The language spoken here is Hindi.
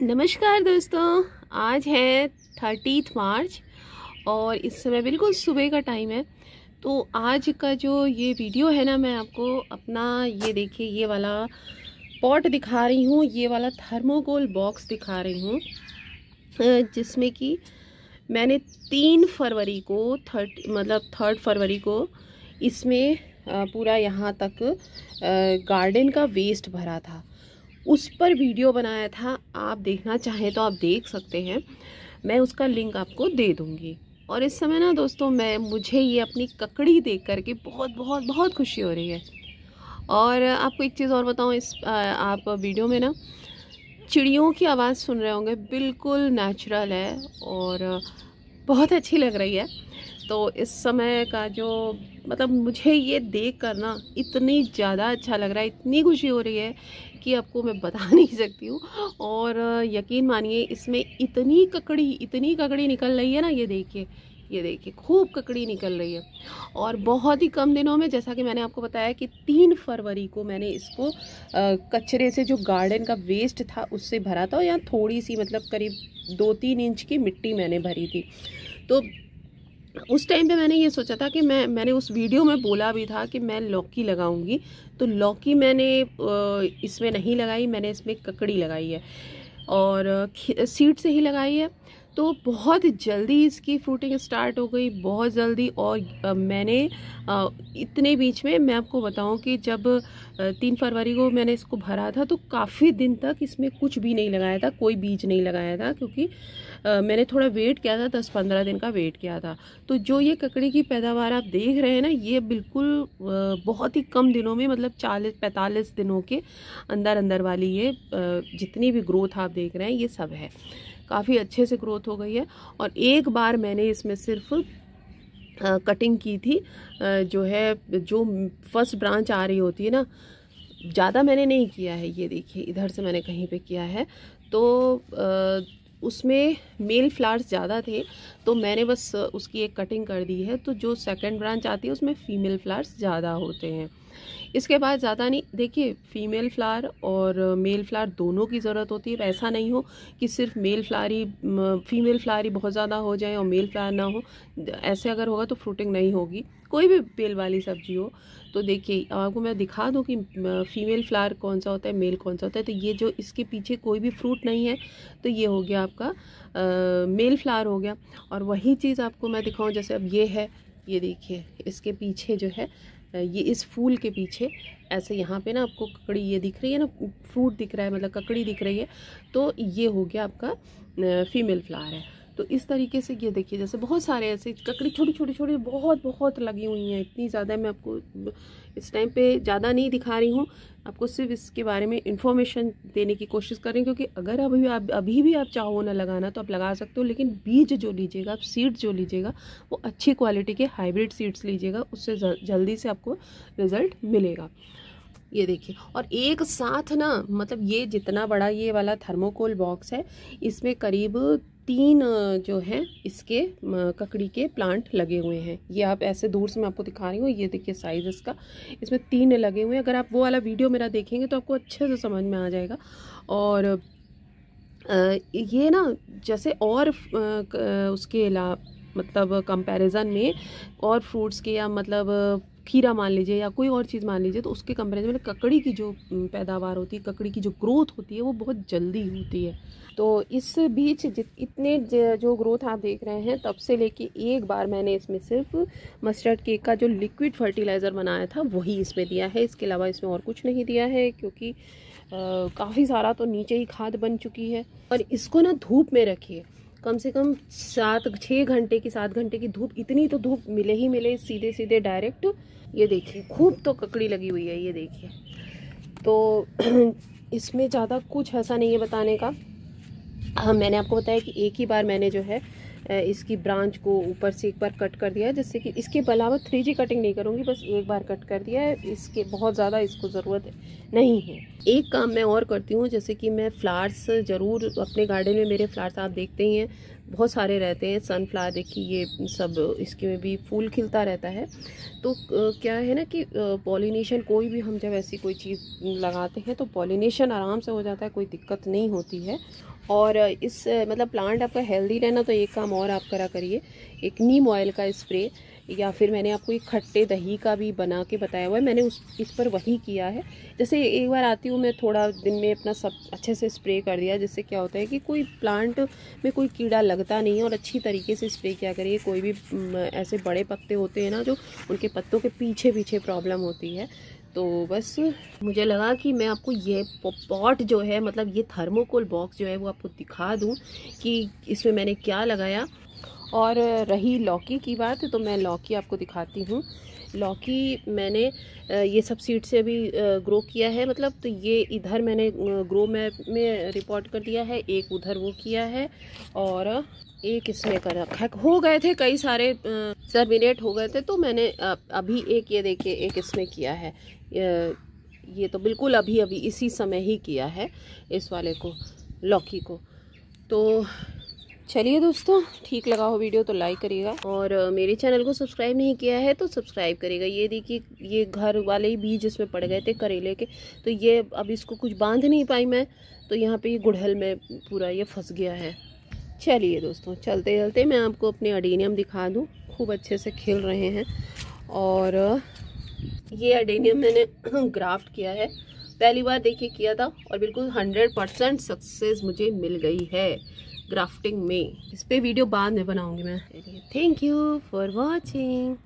नमस्कार दोस्तों आज है थर्टीथ मार्च और इस समय बिल्कुल सुबह का टाइम है तो आज का जो ये वीडियो है ना मैं आपको अपना ये देखिए ये वाला पॉट दिखा रही हूँ ये वाला थर्मोकोल बॉक्स दिखा रही हूँ जिसमें कि मैंने तीन फरवरी को थर्ट मतलब थर्ड फरवरी को इसमें पूरा यहाँ तक गार्डन का वेस्ट भरा था उस पर वीडियो बनाया था आप देखना चाहें तो आप देख सकते हैं मैं उसका लिंक आपको दे दूँगी और इस समय ना दोस्तों मैं मुझे ये अपनी ककड़ी देख कर के बहुत बहुत बहुत खुशी हो रही है और आपको एक चीज़ और बताऊँ इस आप वीडियो में ना चिड़ियों की आवाज़ सुन रहे होंगे बिल्कुल नेचुरल है और बहुत अच्छी लग रही है तो इस समय का जो मतलब मुझे ये देख कर ना इतनी ज़्यादा अच्छा लग रहा है इतनी खुशी हो रही है कि आपको मैं बता नहीं सकती हूँ और यकीन मानिए इसमें इतनी ककड़ी इतनी ककड़ी निकल रही है ना ये देखिए ये देखिए खूब ककड़ी निकल रही है और बहुत ही कम दिनों में जैसा कि मैंने आपको बताया कि तीन फरवरी को मैंने इसको कचरे से जो गार्डन का वेस्ट था उससे भरा था और यहाँ थोड़ी सी मतलब करीब दो तीन इंच की मिट्टी मैंने भरी थी तो उस टाइम पे मैंने ये सोचा था कि मैं मैंने उस वीडियो में बोला भी था कि मैं लौकी लगाऊंगी तो लौकी मैंने इसमें नहीं लगाई मैंने इसमें ककड़ी लगाई है और सीड से ही लगाई है तो बहुत जल्दी इसकी फ्रूटिंग स्टार्ट हो गई बहुत जल्दी और मैंने इतने बीच में मैं आपको बताऊं कि जब तीन फरवरी को मैंने इसको भरा था तो काफ़ी दिन तक इसमें कुछ भी नहीं लगाया था कोई बीज नहीं लगाया था क्योंकि मैंने थोड़ा वेट किया था दस पंद्रह दिन का वेट किया था तो जो ये ककड़ी की पैदावार आप देख रहे हैं ना ये बिल्कुल बहुत ही कम दिनों में मतलब चालीस पैंतालीस दिनों के अंदर अंदर वाली ये जितनी भी ग्रोथ आप देख रहे हैं ये सब है काफ़ी अच्छे से ग्रोथ हो गई है और एक बार मैंने इसमें सिर्फ आ, कटिंग की थी आ, जो है जो फर्स्ट ब्रांच आ रही होती है ना ज़्यादा मैंने नहीं किया है ये देखिए इधर से मैंने कहीं पे किया है तो आ, उसमें मेल फ्लावर्स ज़्यादा थे तो मैंने बस उसकी एक कटिंग कर दी है तो जो सेकंड ब्रांच आती है उसमें फ़ीमेल फ्लावर्स ज़्यादा होते हैं इसके बाद ज़्यादा नहीं देखिए फीमेल फ्लावर और मेल फ्लावर दोनों की ज़रूरत होती है ऐसा नहीं हो कि सिर्फ मेल फ्लावर ही फीमेल फ्लावर ही बहुत ज़्यादा हो जाए और मेल फ्लावर ना हो ऐसे अगर होगा तो फ्रूटिंग नहीं होगी कोई भी बेल वाली सब्जी हो तो देखिए आपको मैं दिखा दूँ कि फीमेल फ्लावर कौन सा होता है मेल कौन सा होता है तो ये जो इसके पीछे कोई भी फ्रूट नहीं है तो ये हो गया आपका आ, मेल फ्लावर हो गया और वही चीज़ आपको मैं दिखाऊँ जैसे अब ये है ये देखिए इसके पीछे जो है ये इस फूल के पीछे ऐसे यहाँ पे ना आपको ककड़ी ये दिख रही है ना फ्रूट दिख रहा है मतलब ककड़ी दिख रही है तो ये हो गया आपका फीमेल फ्लावर है तो इस तरीके से ये देखिए जैसे बहुत सारे ऐसे ककड़ी छोटी छोटी छोटी बहुत बहुत लगी हुई हैं इतनी ज़्यादा मैं आपको इस टाइम पे ज़्यादा नहीं दिखा रही हूँ आपको सिर्फ इसके बारे में इन्फॉर्मेशन देने की कोशिश कर हूँ क्योंकि अगर अभी आप अभी भी आप चाहो ना लगाना तो आप लगा सकते हो लेकिन बीज जो लीजिएगा आप सीड्स जो लीजिएगा वो अच्छी क्वालिटी के हाइब्रिड सीड्स लीजिएगा उससे जल्दी से आपको रिज़ल्ट मिलेगा ये देखिए और एक साथ ना मतलब ये जितना बड़ा ये वाला थर्मोकोल बॉक्स है इसमें करीब तीन जो है इसके ककड़ी के प्लांट लगे हुए हैं ये आप ऐसे दूर से मैं आपको दिखा रही हूँ ये देखिए साइज इसका इसमें तीन लगे हुए हैं अगर आप वो वाला वीडियो मेरा देखेंगे तो आपको अच्छे से समझ में आ जाएगा और ये ना जैसे और उसके अलावा मतलब कंपैरिजन में और फ्रूट्स के या मतलब खीरा मान लीजिए या कोई और चीज़ मान लीजिए तो उसके कंपेरिजन में ककड़ी की जो पैदावार होती है ककड़ी की जो ग्रोथ होती है वो बहुत जल्दी होती है तो इस बीच इतने जो ग्रोथ आप देख रहे हैं तब से लेके एक बार मैंने इसमें सिर्फ मस्टर्ड केक का जो लिक्विड फर्टिलाइज़र बनाया था वही इसमें दिया है इसके अलावा इसमें और कुछ नहीं दिया है क्योंकि काफ़ी सारा तो नीचे ही खाद बन चुकी है और इसको ना धूप में रखिए कम से कम सात छः घंटे की सात घंटे की धूप इतनी तो धूप मिले ही मिले सीधे सीधे डायरेक्ट ये देखिए खूब तो ककड़ी लगी हुई है ये देखिए तो इसमें ज़्यादा कुछ ऐसा नहीं है बताने का हाँ मैंने आपको बताया कि एक ही बार मैंने जो है इसकी ब्रांच को ऊपर से एक बार कट कर दिया है जिससे कि इसके अलावा थ्री जी कटिंग नहीं करूँगी बस एक बार कट कर दिया है इसके बहुत ज़्यादा इसको ज़रूरत नहीं है एक काम मैं और करती हूँ जैसे कि मैं फ्लावर्स ज़रूर अपने गार्डन में मेरे फ्लावर्स आप देखते ही हैं बहुत सारे रहते हैं सनफ्लावर देखिए ये सब इसके में भी फूल खिलता रहता है तो क्या है ना कि पॉलिनेशन कोई भी हम जब ऐसी कोई चीज़ लगाते हैं तो पॉलिनेशन आराम से हो जाता है कोई दिक्कत नहीं होती है और इस मतलब प्लांट आपका हेल्दी रहना तो एक काम और आप करा करिए एक नीम ऑयल का स्प्रे या फिर मैंने आपको एक खट्टे दही का भी बना के बताया हुआ है मैंने उस इस पर वही किया है जैसे एक बार आती हूँ मैं थोड़ा दिन में अपना सब अच्छे से स्प्रे कर दिया जिससे क्या होता है कि कोई प्लांट में कोई कीड़ा लगता नहीं है और अच्छी तरीके से स्प्रे किया करिए कोई भी ऐसे बड़े पत्ते होते हैं ना जो उनके पत्तों के पीछे पीछे प्रॉब्लम होती है तो बस मुझे लगा कि मैं आपको ये पॉट जो है मतलब ये थर्मोकोल बॉक्स जो है वो आपको दिखा दूँ कि इसमें मैंने क्या लगाया और रही लौकी की बात तो मैं लौकी आपको दिखाती हूँ लौकी मैंने ये सब सीड से अभी ग्रो किया है मतलब तो ये इधर मैंने ग्रो मैप में रिपोर्ट कर दिया है एक उधर वो किया है और एक इसमें कर रखा है हो गए थे कई सारे सर्मिनेट हो गए थे तो मैंने अभी एक ये देखिए एक इसमें किया है ये तो बिल्कुल अभी अभी इसी समय ही किया है इस वाले को लौकी को तो चलिए दोस्तों ठीक लगा हो वीडियो तो लाइक करिएगा और मेरे चैनल को सब्सक्राइब नहीं किया है तो सब्सक्राइब करिएगा ये देखिए ये घर वाले ही बीज इसमें पड़ गए थे करेले के तो ये अब इसको कुछ बांध नहीं पाई मैं तो यहाँ पे ये गुड़हल में पूरा ये फंस गया है चलिए दोस्तों चलते चलते मैं आपको अपने अडीनियम दिखा दूँ खूब अच्छे से खिल रहे हैं और ये अडेनियम मैंने ग्राफ्ट किया है पहली बार देखिए किया था और बिल्कुल हंड्रेड परसेंट सक्सेस मुझे मिल गई है ग्राफ्टिंग में इस पर वीडियो बाद में बनाऊँगी मैं थैंक यू फॉर वॉचिंग